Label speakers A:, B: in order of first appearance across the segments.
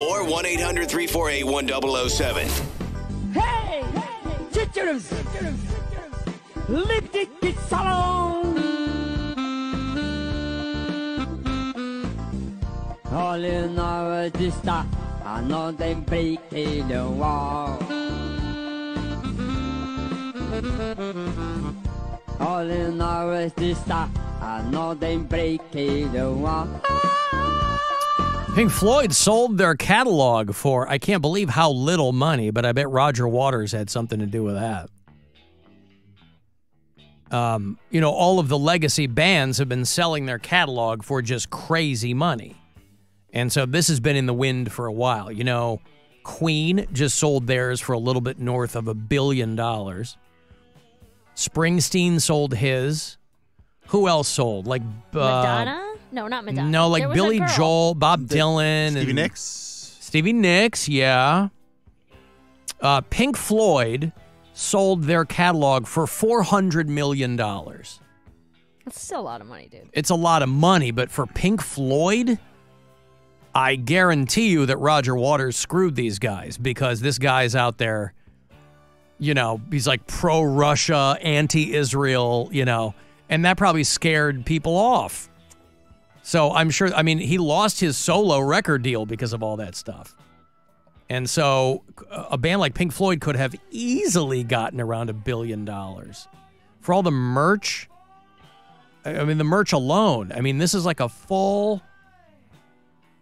A: or 1 800 348 1007.
B: Hey! Chichurus! Lift it, it's salon! All in our dista, I know they are breaking the wall. All in our dista, I know they are breaking the wall.
A: Pink Floyd sold their catalog for I can't believe how little money, but I bet Roger Waters had something to do with that. Um, you know, all of the legacy bands have been selling their catalog for just crazy money. And so this has been in the wind for a while. You know, Queen just sold theirs for a little bit north of a billion dollars. Springsteen sold his. Who else sold? Like uh, Madonna?
B: No, not Madonna. No, like Billy Joel,
A: Bob Dylan, Stevie Nicks. Stevie Nicks, yeah. Uh, Pink Floyd sold their catalog for four hundred million dollars.
B: That's still a lot of money, dude.
A: It's a lot of money, but for Pink Floyd, I guarantee you that Roger Waters screwed these guys because this guy's out there. You know, he's like pro Russia, anti Israel, you know, and that probably scared people off so I'm sure, I mean, he lost his solo record deal because of all that stuff. And so uh, a band like Pink Floyd could have easily gotten around a billion dollars for all the merch. I mean, the merch alone. I mean, this is like a full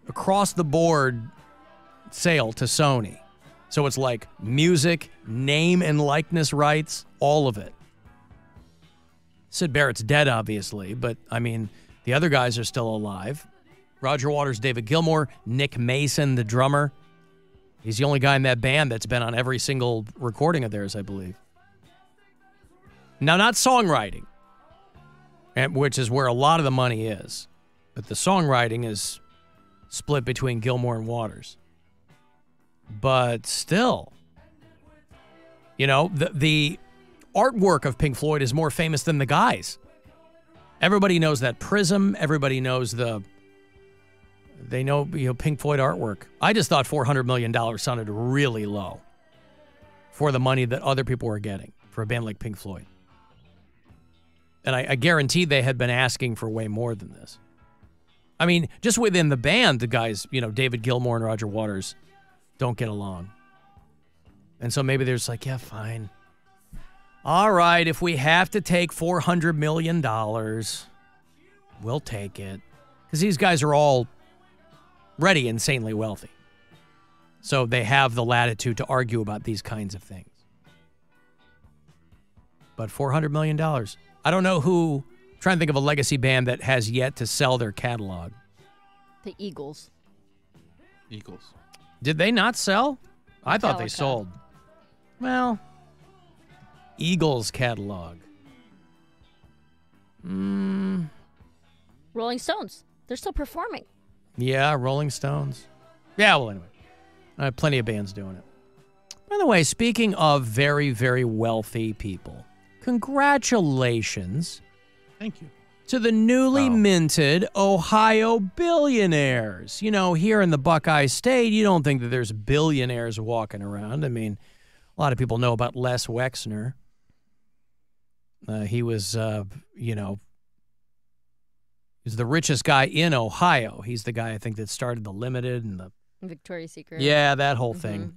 A: across the board sale to Sony. So it's like music, name and likeness rights, all of it. Sid Barrett's dead, obviously, but I mean, the other guys are still alive. Roger Waters, David Gilmour, Nick Mason, the drummer. He's the only guy in that band that's been on every single recording of theirs, I believe. Now, not songwriting, which is where a lot of the money is, but the songwriting is split between Gilmour and Waters. But still, you know, the, the artwork of Pink Floyd is more famous than the guys. Everybody knows that prism. Everybody knows the. They know you know Pink Floyd artwork. I just thought four hundred million dollars sounded really low. For the money that other people were getting for a band like Pink Floyd. And I, I guarantee they had been asking for way more than this. I mean, just within the band, the guys, you know, David Gilmour and Roger Waters don't get along. And so maybe they're just like, yeah, fine all right, if we have to take $400 million, we'll take it. Because these guys are all already insanely wealthy. So they have the latitude to argue about these kinds of things. But $400 million. I don't know who, I'm trying to think of a legacy band that has yet to sell their catalog.
B: The Eagles.
A: Eagles. Did they not sell? I thought they sold. Well, Eagles catalog. Mm.
B: Rolling Stones. They're still performing.
A: Yeah, Rolling Stones. Yeah, well, anyway. I have plenty of bands doing it. By the way, speaking of very, very wealthy people, congratulations. Thank you. To the newly wow. minted Ohio billionaires. You know, here in the Buckeye State, you don't think that there's billionaires walking around. I mean, a lot of people know about Les Wexner. Uh, he was, uh, you know, he's the richest guy in Ohio. He's the guy I think that started the limited and the
B: Victoria's Secret. Yeah, that whole mm -hmm. thing.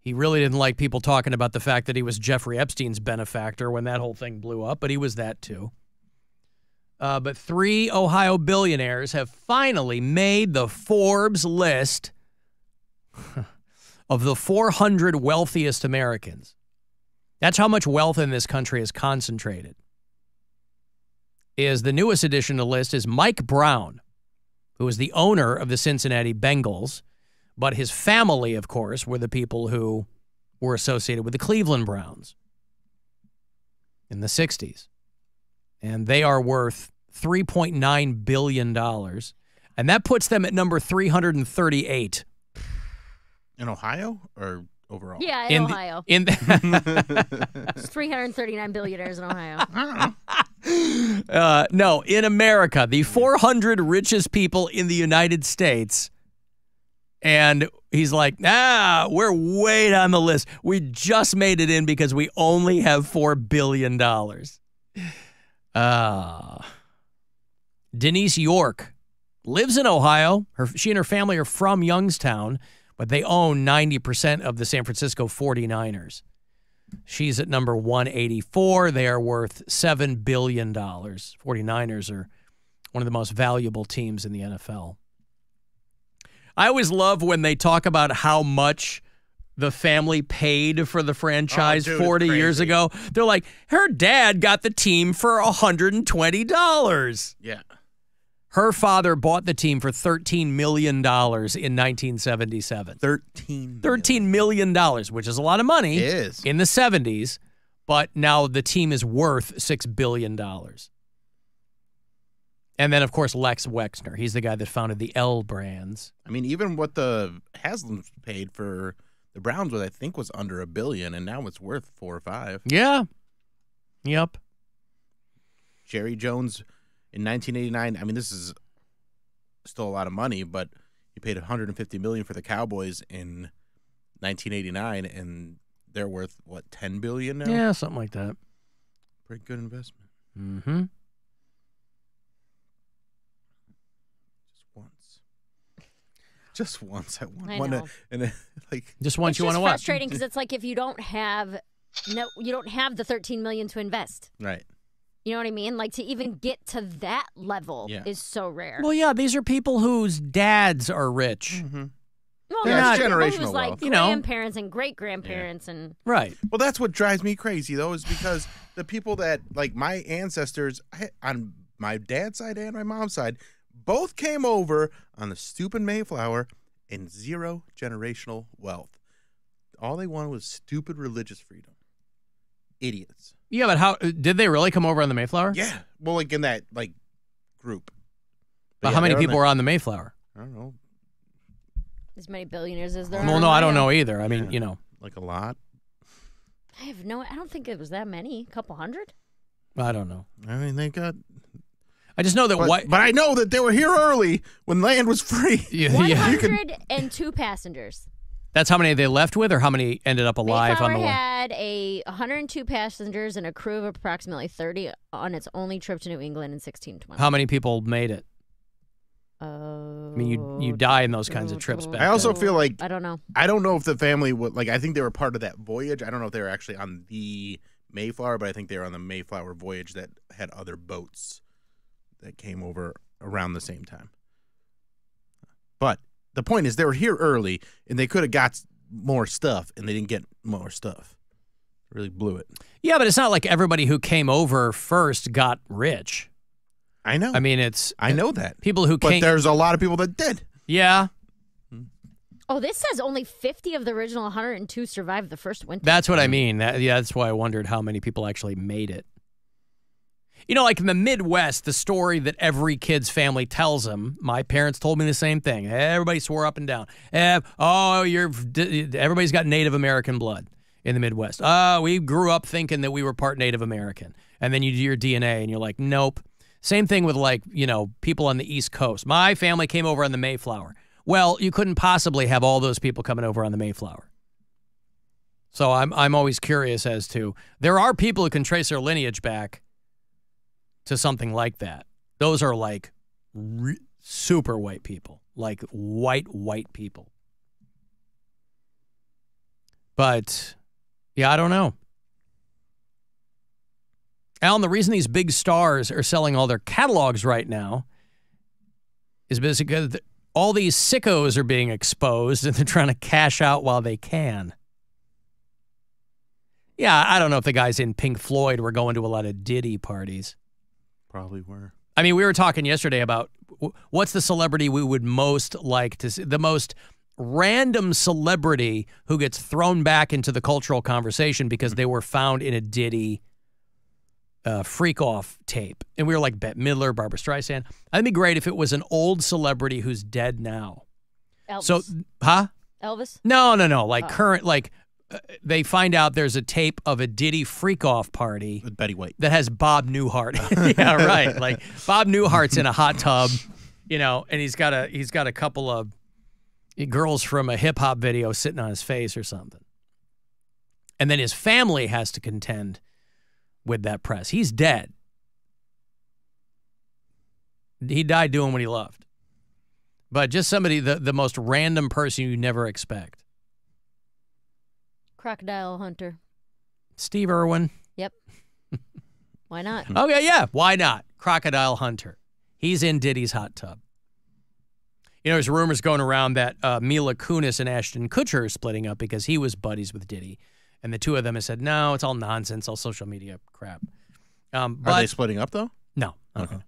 A: He really didn't like people talking about the fact that he was Jeffrey Epstein's benefactor when that whole thing blew up, but he was that too. Uh, but three Ohio billionaires have finally made the Forbes list of the 400 wealthiest Americans. That's how much wealth in this country is concentrated. Is the newest addition to the list is Mike Brown, who is the owner of the Cincinnati Bengals, but his family, of course, were the people who were associated with the Cleveland Browns in the 60s. And they are worth $3.9 billion. And that puts them at number 338. In Ohio or overall. Yeah, in, in Ohio. The, in the
B: 339 billionaires in Ohio.
A: uh, no, in America, the 400 richest people in the United States. And he's like, nah, we're way down the list. We just made it in because we only have $4 billion. Uh, Denise York lives in Ohio. Her, she and her family are from Youngstown but they own 90% of the San Francisco 49ers. She's at number 184. They are worth $7 billion. 49ers are one of the most valuable teams in the NFL. I always love when they talk about how much the family paid for the franchise oh, dude, 40 years ago. They're like, her dad got the team for $120. Yeah. Her father bought the team for $13 million in 1977. 13 million. $13 million, which is a lot of money. It is. In the 70s, but now the team is worth $6 billion. And then, of course, Lex Wexner. He's the guy that founded the L brands.
C: I mean, even what the Haslams paid for the Browns was, I think, was under a billion, and now it's worth four or five. Yeah. Yep. Jerry Jones in 1989, I mean, this is still a lot of money, but he paid 150 million for the Cowboys in 1989, and they're worth what 10 billion now. Yeah, something like that. Pretty good investment. Mm-hmm. Just once.
A: Just once. I want, to, and like just once it's you want to watch. Frustrating because it's
B: like if you don't have no, you don't have the 13 million to invest. Right. You know what I mean? Like to even get to that level yeah. is so rare. Well, yeah,
A: these are people whose dads are rich. Mm-hmm. Well, They're not generational like wealth. you know,
B: grandparents and great grandparents yeah. and
A: right. Well, that's what drives
C: me crazy though, is because the people that like my ancestors on my dad's side and my mom's side both came over on the stupid Mayflower and zero generational wealth. All they wanted was stupid religious freedom.
A: Idiots. Yeah, but how did they really come over on the Mayflower? Yeah.
C: Well, like in that like group.
A: But, but yeah, how many people were on the Mayflower?
C: I don't know.
B: As many billionaires as there well, are. no, I
C: don't know either. I mean, you know, like a lot.
B: I have no. I don't think it was that many. A couple hundred.
C: I don't know. I mean, they got. I just know that but, what. But I know that they were here early when land was free. Yeah, one hundred
B: and two passengers.
A: That's how many they left with, or how many ended up alive Mayflower on the one?
B: had a 102 passengers and a crew of approximately 30 on its only trip to New England in 1620. How
A: many people made it? I mean, you you oh, die in those kinds of trips. Back I also
C: then. feel like I don't know. I don't know if the family would like. I think they were part of that voyage. I don't know if they were actually on the Mayflower, but I think they were on the Mayflower voyage that had other boats that came over around the same time. But the point is they were here early and they could have got
A: more stuff and they didn't get more stuff. Really blew it. Yeah, but it's not like everybody who came over first got rich. I know. I mean, it's I know that people who came. But
C: there's a lot of people that
A: did. Yeah.
B: Oh, this says only 50 of the original 102 survived the first winter. That's what I
A: mean. That, yeah, that's why I wondered how many people actually made it. You know, like in the Midwest, the story that every kid's family tells them, my parents told me the same thing. Everybody swore up and down. Oh, you're everybody's got Native American blood in the Midwest. Oh, we grew up thinking that we were part Native American. And then you do your DNA and you're like, nope. Same thing with like, you know, people on the East Coast. My family came over on the Mayflower. Well, you couldn't possibly have all those people coming over on the Mayflower. So I'm I'm always curious as to there are people who can trace their lineage back to something like that. Those are like super white people, like white, white people. But yeah, I don't know. Alan, the reason these big stars are selling all their catalogs right now is because all these sickos are being exposed and they're trying to cash out while they can. Yeah, I don't know if the guys in Pink Floyd were going to a lot of Diddy parties probably were. I mean, we were talking yesterday about what's the celebrity we would most like to see, the most random celebrity who gets thrown back into the cultural conversation because they were found in a ditty uh, freak off tape. And we were like Bette Midler, Barbara Streisand. That'd be great if it was an old celebrity who's dead now. Elvis. So, huh? Elvis? No, no, no. Like oh. current, like they find out there's a tape of a Diddy freak off party with Betty White that has Bob Newhart. yeah, right. Like Bob Newhart's in a hot tub, you know, and he's got a he's got a couple of girls from a hip hop video sitting on his face or something. And then his family has to contend with that press. He's dead. He died doing what he loved. But just somebody the the most random person you never expect
B: Crocodile Hunter.
A: Steve Irwin.
B: Yep. Why not?
A: Okay, yeah. Why not? Crocodile Hunter. He's in Diddy's hot tub. You know, there's rumors going around that uh, Mila Kunis and Ashton Kutcher are splitting up because he was buddies with Diddy. And the two of them have said, no, it's all nonsense, all social media crap. Um, but, are they splitting up, though? No. Okay. Uh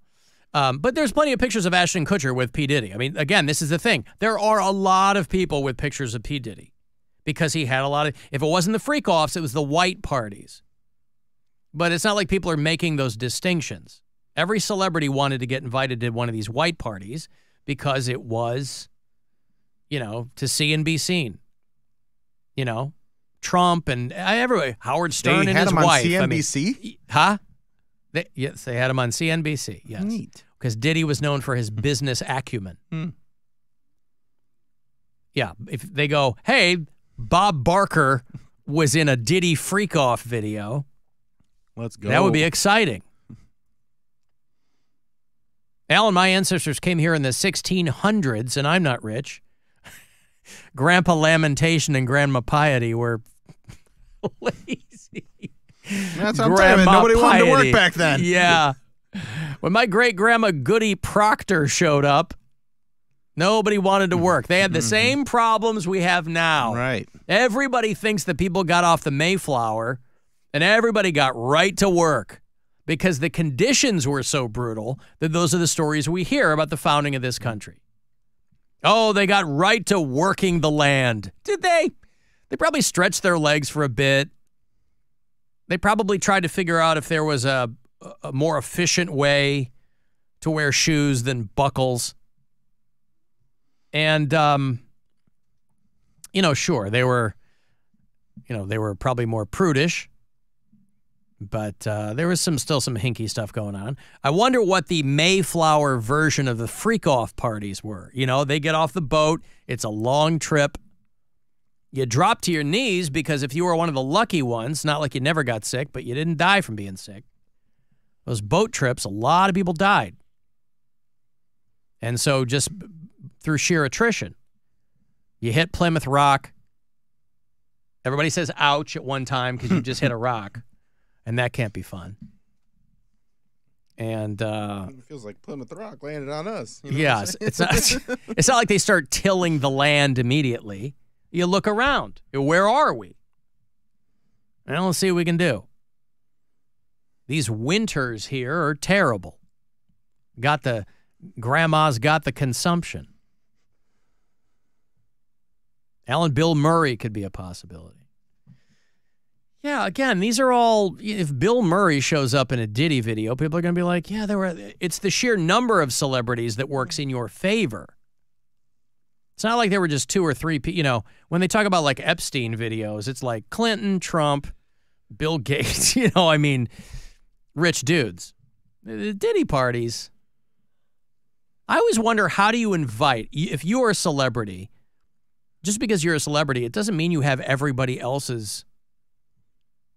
A: -huh. Um, but there's plenty of pictures of Ashton Kutcher with P. Diddy. I mean, again, this is the thing. There are a lot of people with pictures of P. Diddy because he had a lot of, if it wasn't the freak offs, it was the white parties. But it's not like people are making those distinctions. Every celebrity wanted to get invited to one of these white parties because it was, you know, to see and be seen. You know, Trump and uh, everybody, Howard Stern they and his wife. They had him on CNBC? I mean, huh? They, yes, they had him on CNBC. Yes. Neat. Because Diddy was known for his business acumen. Mm. Yeah. If they go, hey, Bob Barker was in a Diddy freak off video.
C: Let's go. That would be
A: exciting. Alan, my ancestors came here in the 1600s, and I'm not rich. Grandpa Lamentation and Grandma Piety were lazy. That's what Grandma I'm Nobody Piety. wanted to work back then. Yeah. when my great grandma Goody Proctor showed up, Nobody wanted to mm-hmm. work. They had the mm-hmm. same problems we have now. Right. Everybody thinks that people got off the Mayflower and everybody got right to work because the conditions were so brutal that those are the stories we hear about the founding of this country. Oh, they got right to working the land. Did they? They probably stretched their legs for a bit. They probably tried to figure out if there was a, a more efficient way to wear shoes than buckles. And um, you know, sure, they were you know, they were probably more prudish, but uh, there was some still some hinky stuff going on. I wonder what the Mayflower version of the freak off parties were. You know, they get off the boat, it's a long trip. You drop to your knees because if you were one of the lucky ones, not like you never got sick, but you didn't die from being sick. Those boat trips, a lot of people died. And so just through sheer attrition. You hit Plymouth Rock. Everybody says ouch at one time because you just hit a rock, and that can't be fun. And uh, it
C: feels like Plymouth Rock landed on us. You know yeah, it's not.
A: It's not like they start tilling the land immediately. You look around. Where are we? And let's see what we can do. These winters here are terrible. Got the grandma's got the consumption. Alan Bill Murray could be a possibility. Yeah, again, these are all. If Bill Murray shows up in a Diddy video, people are going to be like, "Yeah, there were." It's the sheer number of celebrities that works in your favor. It's not like there were just two or three. You know, when they talk about like Epstein videos, it's like Clinton, Trump, Bill Gates. You know, I mean, rich dudes. The Diddy parties. I always wonder how do you invite if you are a celebrity just because you're a celebrity, it doesn't mean you have everybody else's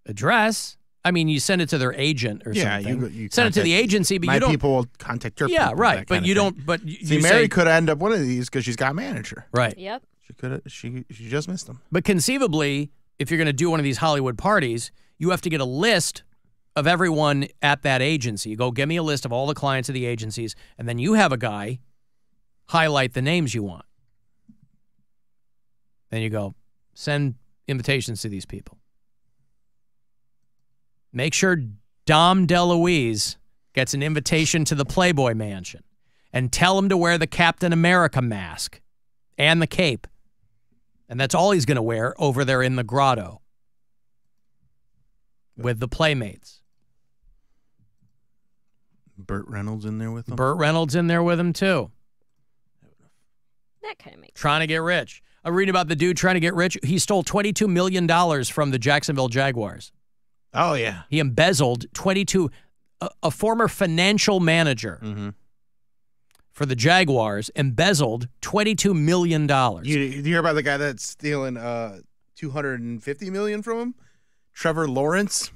A: address. I mean, you send it to their agent or yeah, something. You, you send it to the agency, but you don't. people
C: will contact your. Yeah, people, right. But you don't. Thing. But you, See, you Mary say, could end up one of these because she's got a manager. Right.
B: Yep.
A: She could. She she just missed them. But conceivably, if you're going to do one of these Hollywood parties, you have to get a list of everyone at that agency. You go, give me a list of all the clients of the agencies, and then you have a guy highlight the names you want. Then you go send invitations to these people. Make sure Dom DeLuise gets an invitation to the Playboy Mansion and tell him to wear the Captain America mask and the cape. And that's all he's going to wear over there in the grotto with the Playmates.
C: Burt Reynolds in there with
A: him? Burt Reynolds in there with him, too. That kind of makes Trying to get rich. I'm reading about the dude trying to get rich. He stole $22 million from the Jacksonville Jaguars. Oh, yeah. He embezzled 22, a, a former financial manager mm -hmm. for the Jaguars embezzled $22 million. You, you, hear about
C: the guy that's stealing uh, $250 million from him? Trevor Lawrence?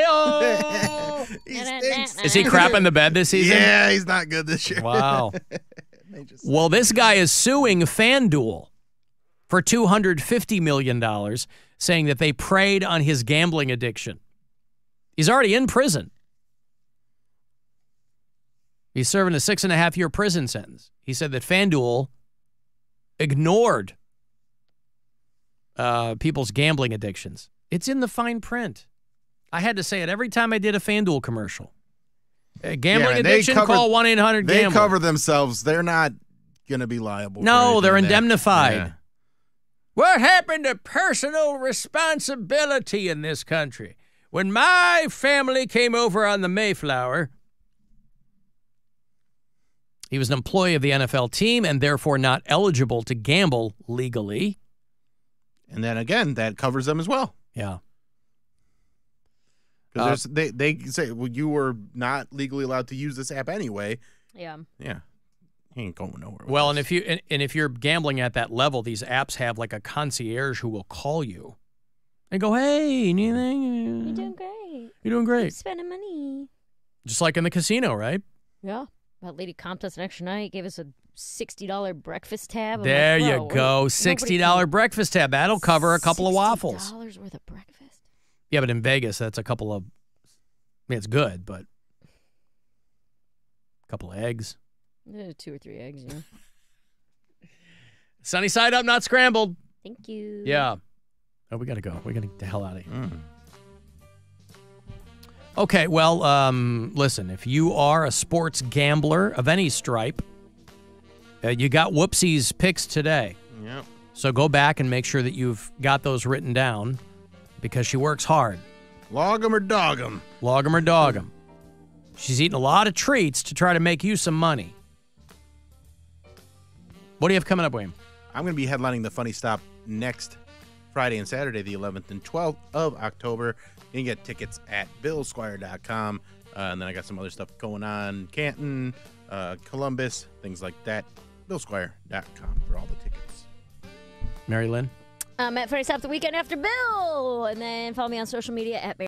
C: oh! he Is he crapping the bed this season? Yeah, he's not
A: good this year. Wow. Well, this guy is suing FanDuel for $250 million, saying that they preyed on his gambling addiction. He's already in prison. He's serving a six and a half year prison sentence. He said that FanDuel ignored uh, people's gambling addictions. It's in the fine print. I had to say it every time I did a FanDuel commercial. gambling yeah, addiction, cover, call 1 800 They
C: cover themselves. They're not going to be liable. No, they're indemnified. Yeah.
A: What happened to personal responsibility in this country? When my family came over on the Mayflower, he was an employee of the NFL team and therefore not eligible to gamble legally. And then again, that covers them as well. Yeah.
C: Uh, they they say, well, you were not legally allowed to use this app anyway.
B: Yeah.
A: Yeah he ain't going nowhere. Well, and if you and, and if you're gambling at that level, these apps have like a concierge who will call you and go, "Hey, anything? You're uh, doing
B: great. You're doing great. spending money."
A: Just like in the casino, right?
B: Yeah. That lady comped us an extra night, gave us a $60 breakfast tab. I'm there like, you go. $60
A: breakfast tab. That'll cover a couple of waffles.
B: dollars worth of breakfast.
A: Yeah, but in Vegas, that's a couple of, I mean, it's good, but a couple of eggs.
B: Eh, two or three eggs, yeah.
A: Sunny side up, not scrambled. Thank you. Yeah. Oh, we gotta go. We gotta get the hell out of here. Mm. Okay, well, um, listen, if you are a sports gambler of any stripe, uh, you got Whoopsie's picks today. Yeah. So go back and make sure that you've got those written down because she works hard. Log 'em or dog 'em. Log 'em or dog 'em. She's eating a lot of treats to try to make you some money. What do you have coming up, Wayne? I'm going to be headlining
C: the Funny Stop next Friday and Saturday, the 11th and 12th of October. You can get tickets at billsquire.com. Uh, and then I got some other stuff going on Canton, uh, Columbus, things like that. BillSquire.com for all the tickets.
A: Mary Lynn?
B: I'm um, at Funny Stop the weekend after Bill. And then follow me on social media at Mary